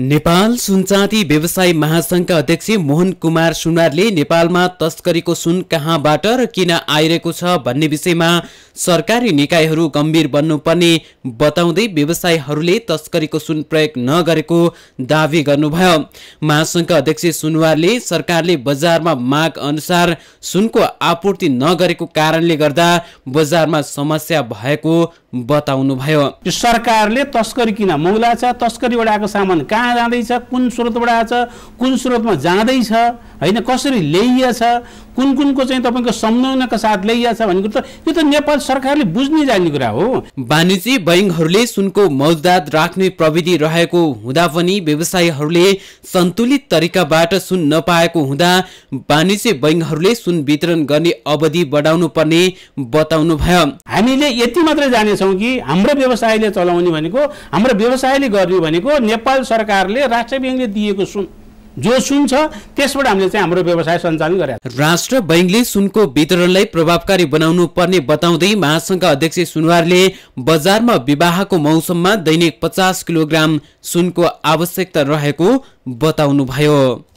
नेपाल सुनचाँदी व्यवसाय महासङ्घका अध्यक्ष मोहन कुमार सुनवारले नेपालमा तस्करीको सुन कहाँबाट र किन आइरहेको छ भन्ने विषयमा सरकारी निकायहरू गम्भीर बन्नुपर्ने बताउँदै व्यवसायीहरूले तस्करीको सुन प्रयोग नगरेको दावी गर्नुभयो महासङ्घका अध्यक्ष सुनवारले सरकारले बजारमा माग अनुसार सुनको आपूर्ति नगरेको कारणले गर्दा बजारमा समस्या भएको बताउनुभयो सरकारले तस्करी किन मौला छ तस्करीबाट आएको सामान कहाँ जाँदैछ कुन स्रोतबाट आएछ कुन स्रोतमा जाँदैछ होइन कसरी ल्याइएछ कुन कुनको चाहिँ तपाईँको समन्वयका साथ ल्याइएछ भन्ने कुरो त यो त नेपाल सरकारले बुझ्ने जाने कुरा हो वाणिज्य बैङ्कहरूले सुनको मौजदात राख्ने प्रविधि रहेको हुँदा पनि व्यवसायीहरूले सन्तुलित तरिकाबाट सुन नपाएको हुँदा वाणिज्य बैङ्कहरूले सुन वितरण गर्ने अवधि बढाउनु पर्ने बताउनु भयो हामीले यति मात्रै जानेछौँ कि हाम्रो व्यवसायले चलाउने भनेको हाम्रो व्यवसायले गर्ने भनेको नेपाल सरकारले राष्ट्र ब्याङ्कले दिएको सुन जो सुन छ त्यसबाट हामीले चाहिँ हाम्रो व्यवसाय सञ्चालन गरे राष्ट्र बैङ्कले सुनको वितरणलाई प्रभावकारी बनाउनु पर्ने बताउँदै महासङ्घका अध्यक्ष सुनवारले बजारमा विवाहको मौसममा दैनिक पचास किलोग्राम सुनको आवश्यकता रहेको बताउनुभयो